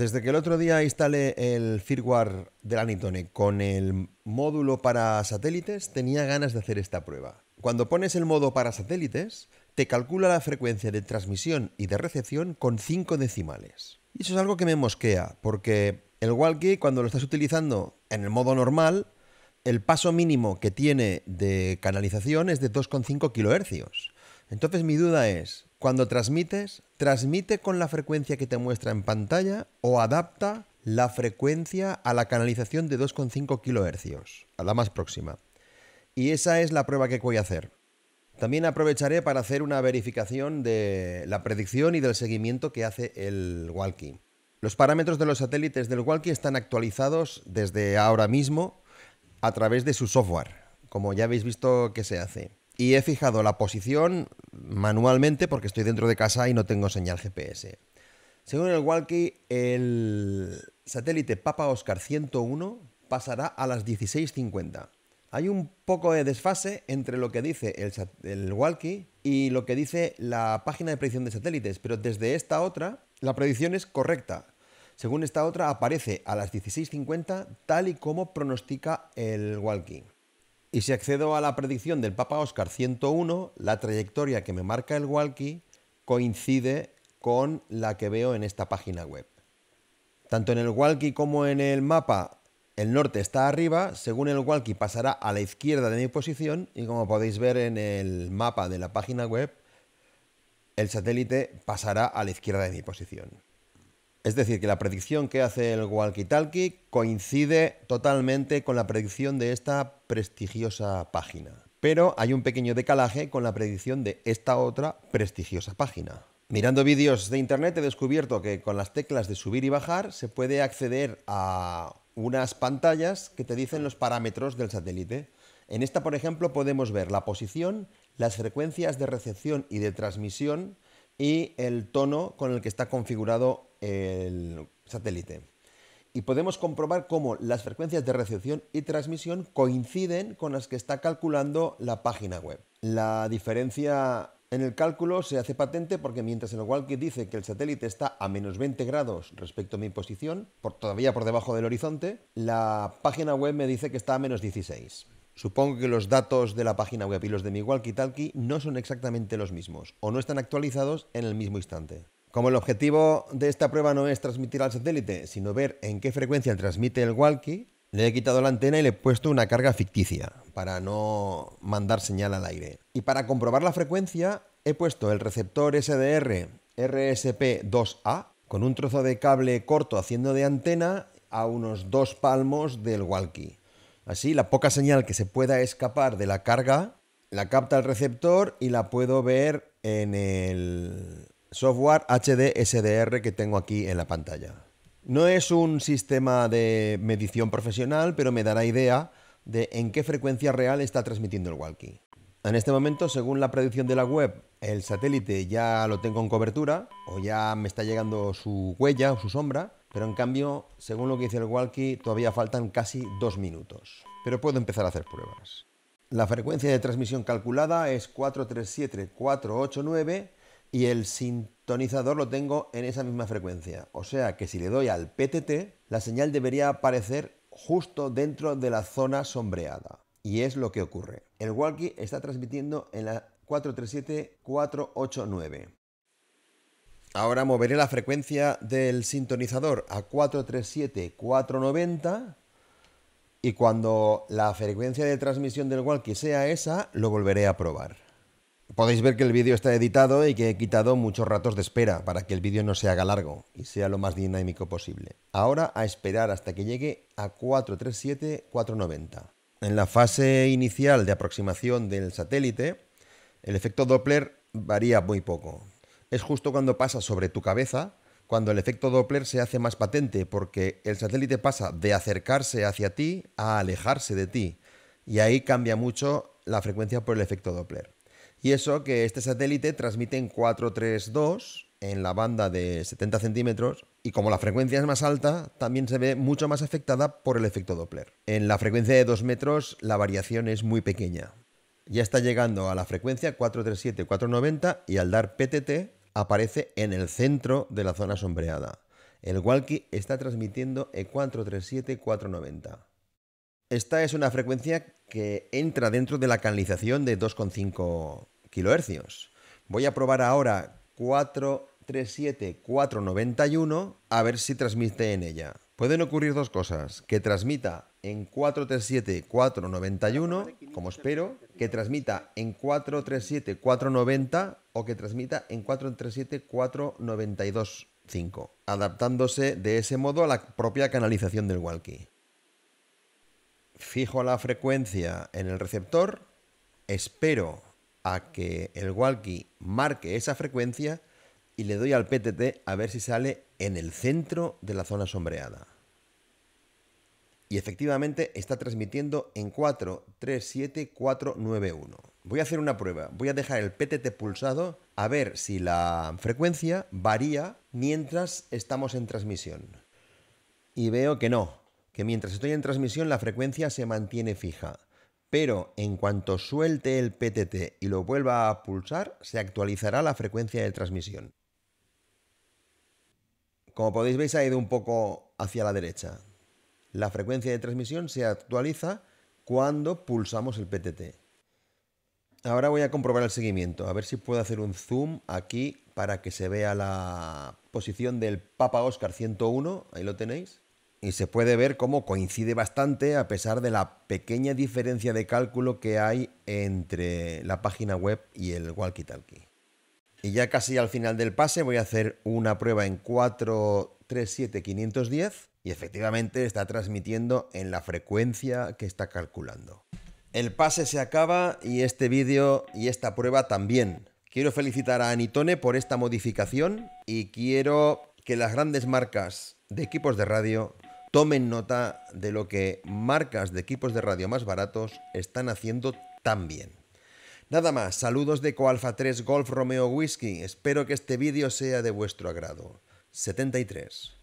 desde que el otro día instalé el firmware de la Nitone con el módulo para satélites, tenía ganas de hacer esta prueba. Cuando pones el modo para satélites, te calcula la frecuencia de transmisión y de recepción con 5 decimales. Y eso es algo que me mosquea, porque el walkie cuando lo estás utilizando en el modo normal, el paso mínimo que tiene de canalización es de 2,5 kHz. Entonces mi duda es, cuando transmites, transmite con la frecuencia que te muestra en pantalla o adapta la frecuencia a la canalización de 2,5 kHz, a la más próxima. Y esa es la prueba que voy a hacer. También aprovecharé para hacer una verificación de la predicción y del seguimiento que hace el walkie. Los parámetros de los satélites del walkie están actualizados desde ahora mismo a través de su software, como ya habéis visto que se hace. Y he fijado la posición, manualmente porque estoy dentro de casa y no tengo señal GPS. Según el walkie, el satélite Papa Oscar 101 pasará a las 16.50. Hay un poco de desfase entre lo que dice el, walkie y lo que dice la página de predicción de satélites, pero desde esta otra la predicción es correcta. Según esta otra aparece a las 16.50 tal y como pronostica el walkie. Y si accedo a la predicción del Papa Oscar 101, la trayectoria que me marca el walkie coincide con la que veo en esta página web. Tanto en el walkie como en el mapa, el norte está arriba, según el walkie pasará a la izquierda de mi posición y como podéis ver en el mapa de la página web, el satélite pasará a la izquierda de mi posición. Es decir, que la predicción que hace el walkie coincide totalmente con la predicción de esta prestigiosa página. Pero hay un pequeño decalaje con la predicción de esta otra prestigiosa página. Mirando vídeos de internet he descubierto que con las teclas de subir y bajar se puede acceder a unas pantallas que te dicen los parámetros del satélite. En esta, por ejemplo, podemos ver la posición, las frecuencias de recepción y de transmisión, y el tono con el que está configurado el satélite. Y podemos comprobar cómo las frecuencias de recepción y transmisión coinciden con las que está calculando la página web. La diferencia en el cálculo se hace patente porque mientras el walkie dice que el satélite está a menos 20 grados respecto a mi posición, por, todavía por debajo del horizonte, la página web me dice que está a menos 16. Supongo que los datos de la página web y los de mi walkie-talkie no son exactamente los mismos o no están actualizados en el mismo instante. Como el objetivo de esta prueba no es transmitir al satélite, sino ver en qué frecuencia transmite el walkie, le he quitado la antena y le he puesto una carga ficticia para no mandar señal al aire. Y para comprobar la frecuencia he puesto el receptor SDR RSP2A con un trozo de cable corto haciendo de antena a unos dos palmos del walkie. Así, la poca señal que se pueda escapar de la carga la capta el receptor y la puedo ver en el software HDSDR que tengo aquí en la pantalla. No es un sistema de medición profesional, pero me dará idea de en qué frecuencia real está transmitiendo el walkie. En este momento, según la predicción de la web, el satélite ya lo tengo en cobertura o ya me está llegando su huella o su sombra pero en cambio, según lo que dice el walkie, todavía faltan casi dos minutos. Pero puedo empezar a hacer pruebas. La frecuencia de transmisión calculada es 437-489 y el sintonizador lo tengo en esa misma frecuencia. O sea que si le doy al PTT, la señal debería aparecer justo dentro de la zona sombreada. Y es lo que ocurre. El walkie está transmitiendo en la 437-489. Ahora moveré la frecuencia del sintonizador a 437, 490 y cuando la frecuencia de transmisión del walkie sea esa, lo volveré a probar. Podéis ver que el vídeo está editado y que he quitado muchos ratos de espera para que el vídeo no se haga largo y sea lo más dinámico posible. Ahora a esperar hasta que llegue a 437, 490. En la fase inicial de aproximación del satélite, el efecto Doppler varía muy poco, es justo cuando pasa sobre tu cabeza, cuando el efecto Doppler se hace más patente, porque el satélite pasa de acercarse hacia ti a alejarse de ti. Y ahí cambia mucho la frecuencia por el efecto Doppler. Y eso que este satélite transmite en 432 en la banda de 70 centímetros y como la frecuencia es más alta, también se ve mucho más afectada por el efecto Doppler. En la frecuencia de 2 metros la variación es muy pequeña. Ya está llegando a la frecuencia 437-490 y al dar PTT aparece en el centro de la zona sombreada. El walkie está transmitiendo E437-490. Esta es una frecuencia que entra dentro de la canalización de 2,5 kHz. Voy a probar ahora 437-491 a ver si transmite en ella. Pueden ocurrir dos cosas, que transmita en 437-491, como espero, que transmita en 437-490 o que transmita en 437-492.5, adaptándose de ese modo a la propia canalización del walkie. Fijo la frecuencia en el receptor, espero a que el walkie marque esa frecuencia y le doy al PTT a ver si sale en el centro de la zona sombreada. Y efectivamente está transmitiendo en 437491. Voy a hacer una prueba. Voy a dejar el PTT pulsado a ver si la frecuencia varía mientras estamos en transmisión. Y veo que no, que mientras estoy en transmisión la frecuencia se mantiene fija. Pero en cuanto suelte el PTT y lo vuelva a pulsar, se actualizará la frecuencia de transmisión. Como podéis ver, se ha ido un poco hacia la derecha. La frecuencia de transmisión se actualiza cuando pulsamos el PTT. Ahora voy a comprobar el seguimiento, a ver si puedo hacer un zoom aquí para que se vea la posición del Papa Oscar 101, ahí lo tenéis, y se puede ver cómo coincide bastante a pesar de la pequeña diferencia de cálculo que hay entre la página web y el walkie-talkie. Y ya casi al final del pase voy a hacer una prueba en 437510 y efectivamente está transmitiendo en la frecuencia que está calculando. El pase se acaba y este vídeo y esta prueba también. Quiero felicitar a Anitone por esta modificación y quiero que las grandes marcas de equipos de radio tomen nota de lo que marcas de equipos de radio más baratos están haciendo también. Nada más, saludos de Coalfa 3 Golf Romeo Whisky. Espero que este vídeo sea de vuestro agrado. 73.